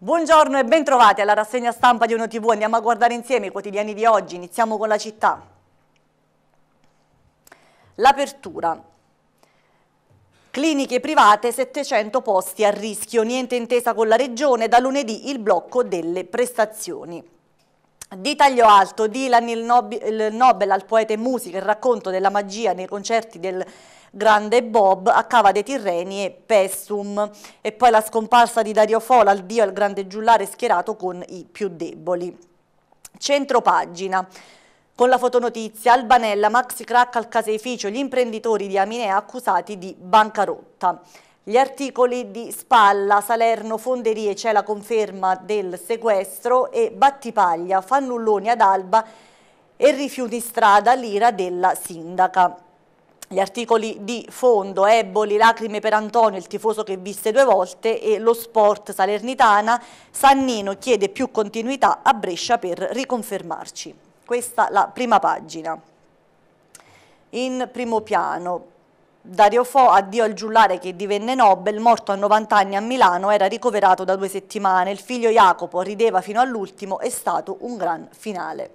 Buongiorno e bentrovati alla rassegna stampa di UNOTV. Andiamo a guardare insieme i quotidiani di oggi. Iniziamo con la città. L'apertura. Cliniche private, 700 posti a rischio, niente intesa con la regione, da lunedì il blocco delle prestazioni. Di taglio alto, Dylan il, Nob il Nobel al poeta e musica, il racconto della magia nei concerti del Grande Bob a Cava dei Tirreni e Pessum. E poi la scomparsa di Dario Fola il Dio e al Grande Giullare schierato con i più deboli. Centro pagina. Con la fotonotizia, Albanella, Maxi Crack al caseificio, gli imprenditori di Aminea accusati di bancarotta. Gli articoli di Spalla, Salerno, Fonderie c'è la conferma del sequestro e Battipaglia, Fannulloni ad Alba e rifiuti strada l'ira della sindaca. Gli articoli di fondo, Eboli, Lacrime per Antonio, il tifoso che visse due volte e lo sport salernitana, Sannino chiede più continuità a Brescia per riconfermarci. Questa la prima pagina. In primo piano, Dario Fo, addio al giullare che divenne Nobel, morto a 90 anni a Milano, era ricoverato da due settimane. Il figlio Jacopo rideva fino all'ultimo, è stato un gran finale.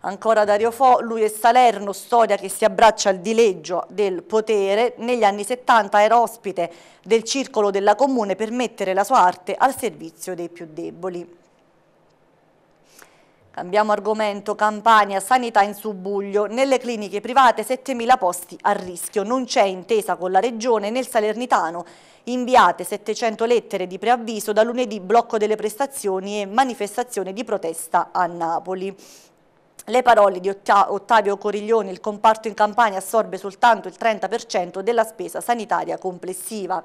Ancora Dario Fo, lui e Salerno, storia che si abbraccia al dileggio del potere. Negli anni 70 era ospite del circolo della comune per mettere la sua arte al servizio dei più deboli. Cambiamo argomento, Campania, sanità in subbuglio. Nelle cliniche private 7.000 posti a rischio. Non c'è intesa con la Regione nel Salernitano. Inviate 700 lettere di preavviso da lunedì blocco delle prestazioni e manifestazione di protesta a Napoli. Le parole di Ottavio Coriglioni, il comparto in Campania assorbe soltanto il 30% della spesa sanitaria complessiva.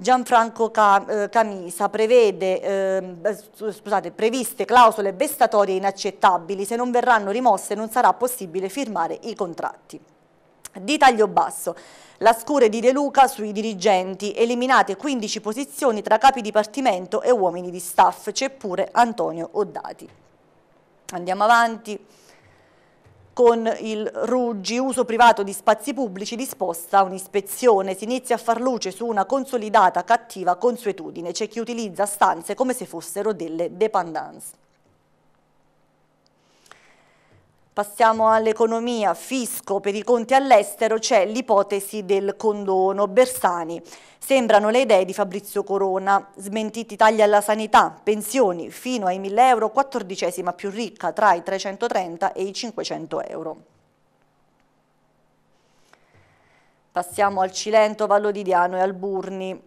Gianfranco eh, Camisa prevede, eh, scusate, previste clausole vestatorie inaccettabili, se non verranno rimosse non sarà possibile firmare i contratti. Di taglio basso, la scure di De Luca sui dirigenti, eliminate 15 posizioni tra capi dipartimento e uomini di staff, c'è pure Antonio Oddati. Andiamo avanti. Con il Ruggi, uso privato di spazi pubblici, disposta un'ispezione. Si inizia a far luce su una consolidata cattiva consuetudine. C'è chi utilizza stanze come se fossero delle dependance. Passiamo all'economia, fisco, per i conti all'estero c'è l'ipotesi del condono, Bersani. Sembrano le idee di Fabrizio Corona, smentiti tagli alla sanità, pensioni, fino ai 1.000 euro, quattordicesima più ricca tra i 330 e i 500 euro. Passiamo al Cilento, Vallo di Diano e al Burni.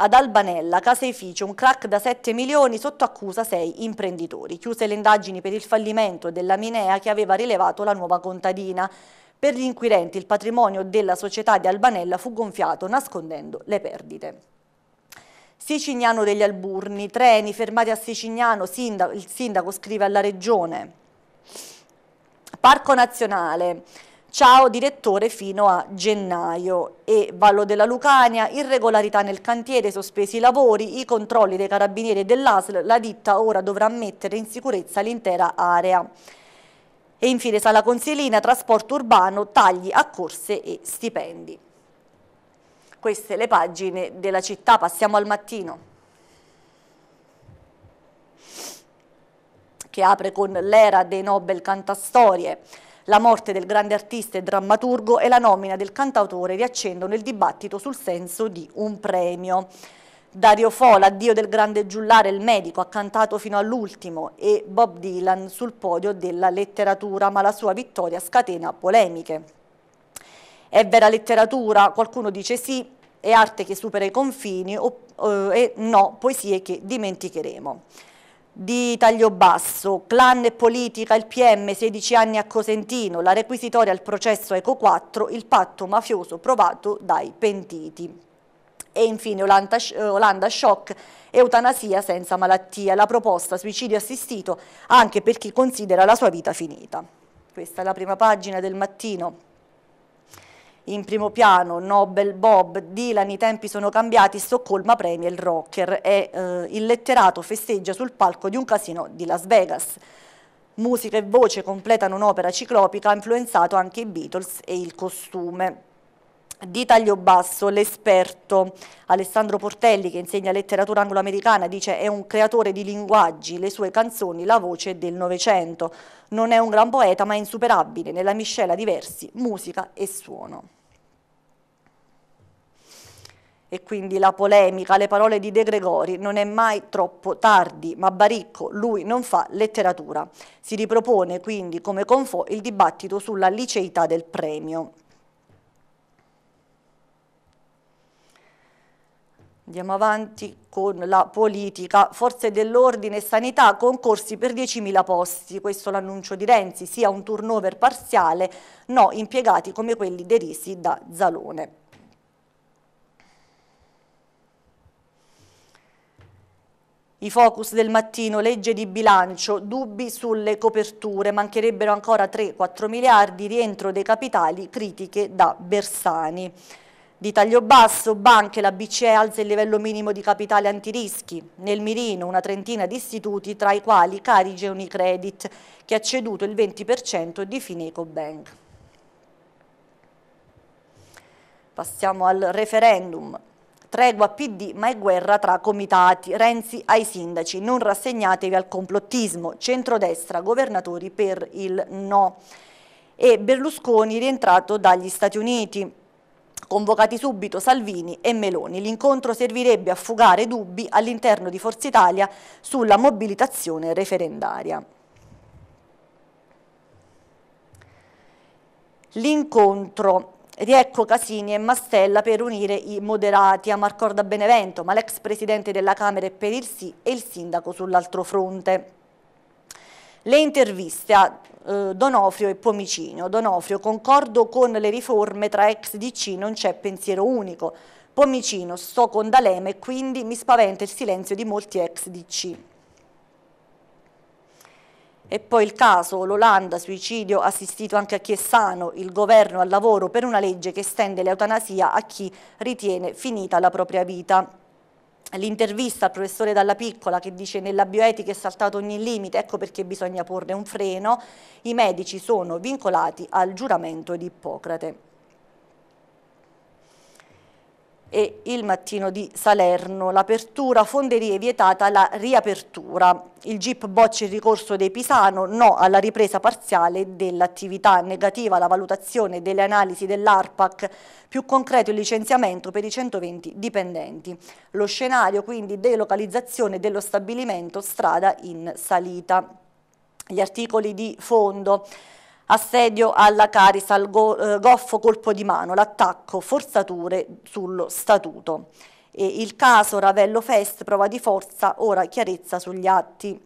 Ad Albanella, caseificio, un crack da 7 milioni sotto accusa 6 imprenditori. Chiuse le indagini per il fallimento della Minea che aveva rilevato la nuova contadina. Per gli inquirenti il patrimonio della società di Albanella fu gonfiato nascondendo le perdite. Sicignano degli Alburni, treni fermati a Sicignano, sindaco, il sindaco scrive alla regione. Parco Nazionale, ciao direttore fino a gennaio e Vallo della Lucania, irregolarità nel cantiere, sospesi i lavori, i controlli dei carabinieri e dell'ASL, la ditta ora dovrà mettere in sicurezza l'intera area. E infine Sala Consilina, trasporto urbano, tagli a corse e stipendi. Queste le pagine della città, passiamo al mattino. Che apre con l'era dei Nobel Cantastorie. La morte del grande artista e drammaturgo e la nomina del cantautore riaccendono il dibattito sul senso di un premio. Dario Fo, l'addio del grande giullare, il medico, ha cantato fino all'ultimo e Bob Dylan sul podio della letteratura, ma la sua vittoria scatena polemiche. È vera letteratura? Qualcuno dice sì, è arte che supera i confini o eh, no, poesie che dimenticheremo di taglio basso, clan e politica, il PM, 16 anni a Cosentino, la requisitoria al processo Eco 4, il patto mafioso provato dai pentiti. E infine Olanda, eh, Olanda shock, eutanasia senza malattia, la proposta suicidio assistito anche per chi considera la sua vita finita. Questa è la prima pagina del mattino in primo piano, Nobel, Bob, Dylan, i tempi sono cambiati, Stoccolma premia il rocker e eh, il letterato festeggia sul palco di un casino di Las Vegas. Musica e voce completano un'opera ciclopica, ha influenzato anche i Beatles e il costume. Di taglio basso, l'esperto Alessandro Portelli, che insegna letteratura angloamericana, dice è un creatore di linguaggi, le sue canzoni, la voce del Novecento. Non è un gran poeta, ma è insuperabile nella miscela di versi, musica e suono e quindi la polemica, le parole di De Gregori, non è mai troppo tardi, ma Baricco, lui non fa letteratura. Si ripropone quindi come confò il dibattito sulla liceità del premio. Andiamo avanti con la politica. Forze dell'ordine e sanità concorsi per 10.000 posti. Questo l'annuncio di Renzi, sia un turnover parziale, no impiegati come quelli derisi da Zalone. I focus del mattino, legge di bilancio, dubbi sulle coperture, mancherebbero ancora 3-4 miliardi, rientro dei capitali, critiche da Bersani. Di taglio basso, banche, la BCE alza il livello minimo di capitale antirischi. Nel mirino una trentina di istituti, tra i quali Carige Unicredit, che ha ceduto il 20% di Fineco Bank. Passiamo al referendum. Tregua PD ma è guerra tra comitati. Renzi ai sindaci, non rassegnatevi al complottismo. Centrodestra, governatori per il no. E Berlusconi rientrato dagli Stati Uniti. Convocati subito Salvini e Meloni. L'incontro servirebbe a fugare dubbi all'interno di Forza Italia sulla mobilitazione referendaria. L'incontro Riecco Casini e Mastella per unire i moderati a Marcorda Benevento, ma l'ex presidente della Camera è per il sì e il sindaco sull'altro fronte. Le interviste a eh, Donofrio e Pomicino. Donofrio, concordo con le riforme, tra ex DC non c'è pensiero unico. Pomicino, sto con D'Alema e quindi mi spaventa il silenzio di molti ex DC. E poi il caso, l'Olanda, suicidio assistito anche a chi è sano, il governo al lavoro per una legge che estende l'eutanasia a chi ritiene finita la propria vita. L'intervista al professore Dalla Piccola che dice nella bioetica è saltato ogni limite, ecco perché bisogna porre un freno, i medici sono vincolati al giuramento di Ippocrate e il mattino di Salerno. L'apertura fonderie vietata la riapertura. Il GIP boccia il ricorso dei Pisano, no alla ripresa parziale dell'attività, negativa la valutazione delle analisi dell'ARPAC, più concreto il licenziamento per i 120 dipendenti. Lo scenario quindi delocalizzazione dello stabilimento strada in salita. Gli articoli di fondo assedio alla Caris, al eh, goffo colpo di mano, l'attacco, forzature sullo statuto. E il caso Ravello Fest, prova di forza, ora chiarezza sugli atti.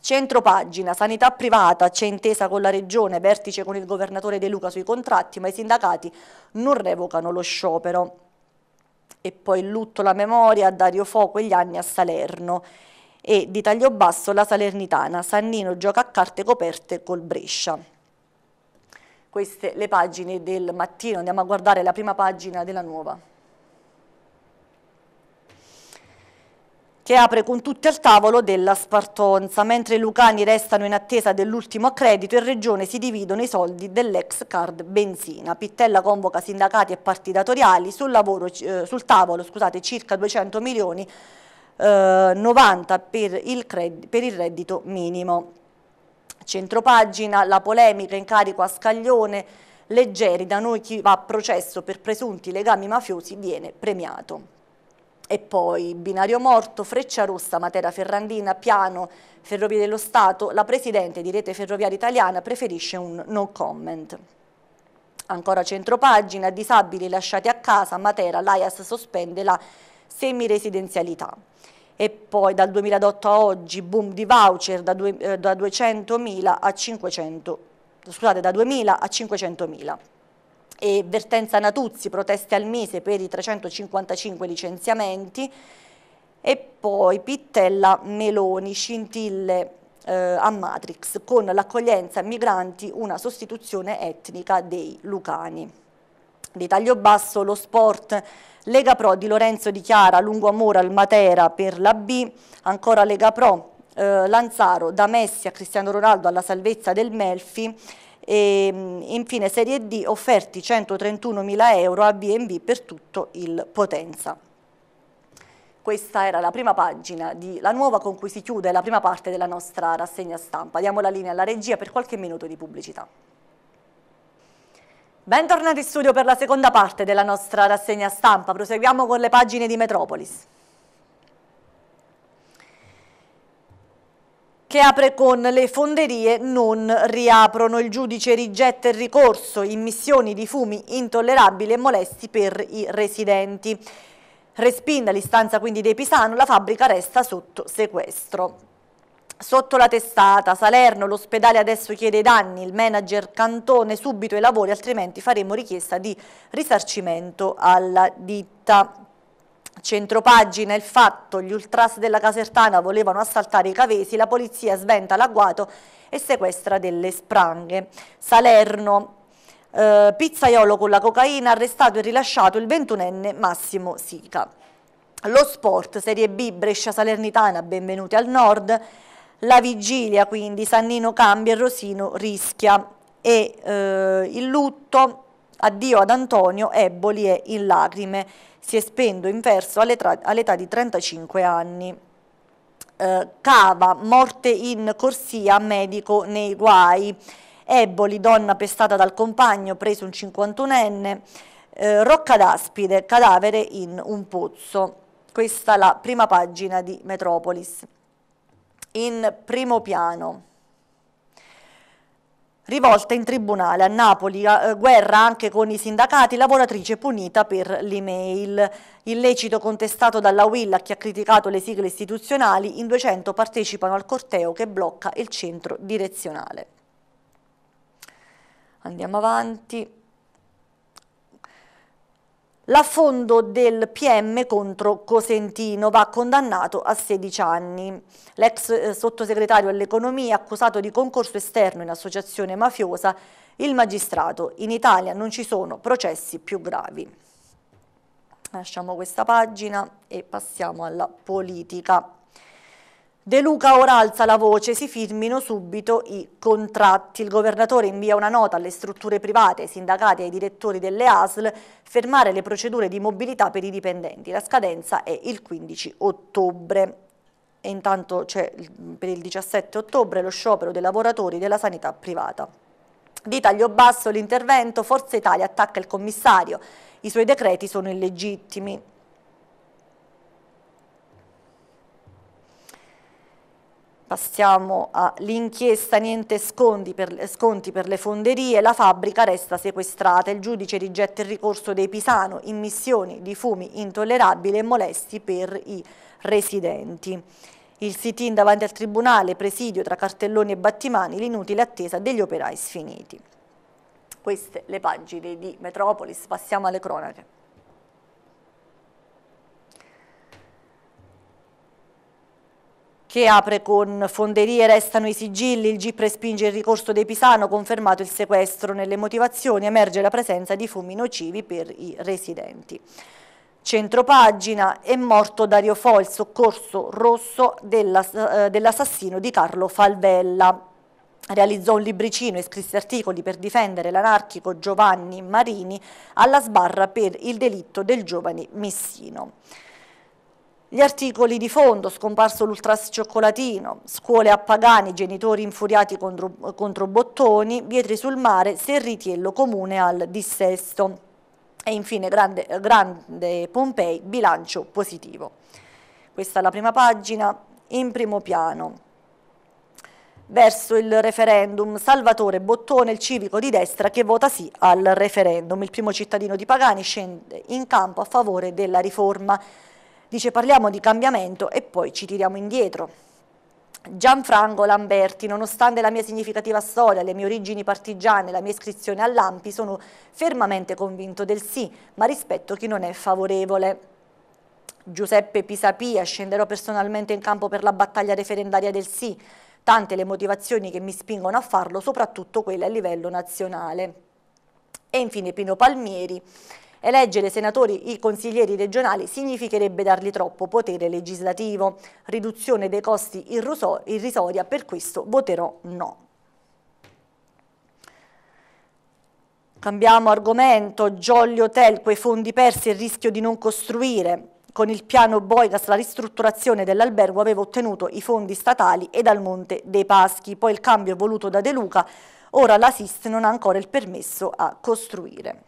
Centro pagina, sanità privata, c'è intesa con la regione, vertice con il governatore De Luca sui contratti, ma i sindacati non revocano lo sciopero. E poi lutto la memoria a Dario Fo quegli anni a Salerno e di taglio basso la Salernitana, Sannino gioca a carte coperte col Brescia queste le pagine del mattino. Andiamo a guardare la prima pagina della nuova. che apre con tutti al tavolo della spartonza. Mentre i lucani restano in attesa dell'ultimo accredito, in regione si dividono i soldi dell'ex card benzina. Pittella convoca sindacati e parti sul, lavoro, eh, sul tavolo scusate, circa 200 milioni, eh, 90 per il, per il reddito minimo. Centropagina, la polemica in carico a Scaglione, leggeri da noi chi va a processo per presunti legami mafiosi viene premiato. E poi binario morto, freccia rossa, Matera Ferrandina, piano, Ferrovie dello Stato, la Presidente di Rete Ferroviaria Italiana preferisce un no comment. Ancora centropagina, disabili lasciati a casa, Matera, l'AIAS sospende la semiresidenzialità e poi dal 2008 a oggi boom di voucher da, eh, da 200.000 a 500, scusate, da 2.000 a 500.000 e vertenza Natuzzi, proteste al mese per i 355 licenziamenti e poi Pittella Meloni, scintille eh, a Matrix con l'accoglienza migranti, una sostituzione etnica dei lucani di taglio basso lo sport Lega Pro di Lorenzo Di Chiara, Lungo Amore al Matera per la B, ancora Lega Pro eh, Lanzaro da Messi a Cristiano Ronaldo alla salvezza del Melfi e mm, infine Serie D offerti 131.000 euro a B&B per tutto il Potenza. Questa era la prima pagina di La Nuova con cui si chiude la prima parte della nostra rassegna stampa. Diamo la linea alla regia per qualche minuto di pubblicità. Bentornati in studio per la seconda parte della nostra rassegna stampa. Proseguiamo con le pagine di Metropolis. che apre con le fonderie non riaprono. Il giudice rigetta il ricorso, immissioni di fumi intollerabili e molesti per i residenti. Respinta l'istanza quindi dei Pisano, la fabbrica resta sotto sequestro. Sotto la testata, Salerno, l'ospedale adesso chiede i danni, il manager Cantone subito i lavori, altrimenti faremo richiesta di risarcimento alla ditta. Centropagina, il fatto, gli ultras della Casertana volevano assaltare i cavesi, la polizia sventa l'agguato e sequestra delle spranghe. Salerno, eh, pizzaiolo con la cocaina, arrestato e rilasciato il 21enne Massimo Sica. Lo sport, Serie B, Brescia Salernitana, benvenuti al nord. La vigilia quindi Sannino cambia e Rosino rischia e eh, il lutto addio ad Antonio Eboli è in lacrime, si è spento in verso all'età di 35 anni. Eh, Cava, morte in corsia, medico nei guai. Eboli, donna pestata dal compagno, preso un 51enne. Eh, Rocca d'Aspide, cadavere in un pozzo. Questa è la prima pagina di Metropolis in primo piano. Rivolta in tribunale a Napoli, eh, guerra anche con i sindacati, lavoratrice punita per l'email. Illecito contestato dalla Will a chi ha criticato le sigle istituzionali, in 200 partecipano al corteo che blocca il centro direzionale. Andiamo avanti. L'affondo del PM contro Cosentino va condannato a 16 anni. L'ex eh, sottosegretario all'economia accusato di concorso esterno in associazione mafiosa, il magistrato. In Italia non ci sono processi più gravi. Lasciamo questa pagina e passiamo alla politica. De Luca ora alza la voce, si firmino subito i contratti. Il governatore invia una nota alle strutture private, ai sindacati e ai direttori delle ASL, fermare le procedure di mobilità per i dipendenti. La scadenza è il 15 ottobre. E intanto c'è per il 17 ottobre lo sciopero dei lavoratori della sanità privata. Di taglio basso l'intervento, Forza Italia attacca il commissario. I suoi decreti sono illegittimi. Passiamo all'inchiesta, niente sconti per, sconti per, le fonderie, la fabbrica resta sequestrata, il giudice rigetta il ricorso dei Pisano, immissioni di fumi intollerabili e molesti per i residenti. Il sit-in davanti al tribunale, presidio tra cartelloni e battimani, l'inutile attesa degli operai sfiniti. Queste le pagine di Metropolis, passiamo alle cronache. che apre con fonderie restano i sigilli, il GIP respinge il ricorso dei Pisano, confermato il sequestro. Nelle motivazioni emerge la presenza di fumi nocivi per i residenti. Centropagina è morto Dario Fol, soccorso rosso eh, dell'assassino di Carlo Falvella. Realizzò un libricino e scrisse articoli per difendere l'anarchico Giovanni Marini alla sbarra per il delitto del giovane Messino. Gli articoli di fondo, scomparso l'ultras cioccolatino, scuole a Pagani, genitori infuriati contro, contro Bottoni, Vietri sul mare, Serritiello comune al dissesto. E infine grande, grande Pompei, bilancio positivo. Questa è la prima pagina, in primo piano. Verso il referendum, Salvatore Bottone, il civico di destra che vota sì al referendum. Il primo cittadino di Pagani scende in campo a favore della riforma dice parliamo di cambiamento e poi ci tiriamo indietro. Gianfranco Lamberti, nonostante la mia significativa storia, le mie origini partigiane, la mia iscrizione all'AMPI, sono fermamente convinto del sì, ma rispetto chi non è favorevole. Giuseppe Pisapia, scenderò personalmente in campo per la battaglia referendaria del sì, tante le motivazioni che mi spingono a farlo, soprattutto quelle a livello nazionale. E infine Pino Palmieri, Eleggere senatori i consiglieri regionali significherebbe dargli troppo potere legislativo. Riduzione dei costi irrisoria, per questo voterò no. Cambiamo argomento, Jolly Hotel, quei fondi persi e il rischio di non costruire. Con il piano Boigas la ristrutturazione dell'albergo aveva ottenuto i fondi statali e dal Monte dei Paschi, poi il cambio voluto da De Luca, ora l'Asist non ha ancora il permesso a costruire.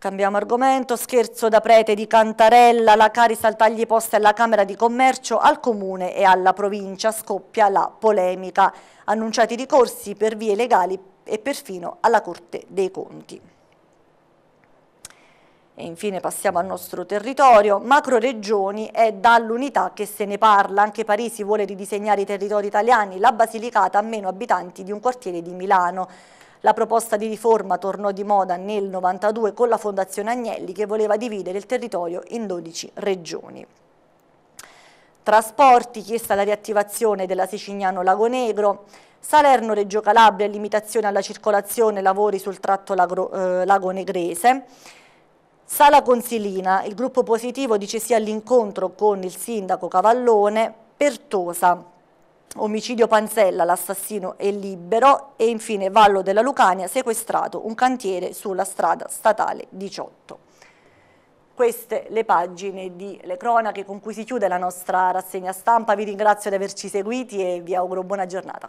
Cambiamo argomento, scherzo da prete di Cantarella, la Caris al tagli posti alla Camera di Commercio, al Comune e alla Provincia, scoppia la polemica, annunciati ricorsi per vie legali e perfino alla Corte dei Conti. E infine passiamo al nostro territorio, macro regioni è dall'unità che se ne parla, anche Parisi vuole ridisegnare i territori italiani, la Basilicata ha meno abitanti di un quartiere di Milano. La proposta di riforma tornò di moda nel 92 con la Fondazione Agnelli che voleva dividere il territorio in 12 regioni. Trasporti, chiesta la riattivazione della Sicignano Lago Negro, Salerno Reggio Calabria, limitazione alla circolazione, lavori sul tratto lagro, eh, Lago Negrese, Sala Consilina, il gruppo positivo dice sì all'incontro con il sindaco Cavallone, Pertosa, omicidio Panzella, l'assassino è libero e infine Vallo della Lucania, sequestrato un cantiere sulla strada statale 18. Queste le pagine di Le Cronache con cui si chiude la nostra rassegna stampa, vi ringrazio di averci seguiti e vi auguro buona giornata.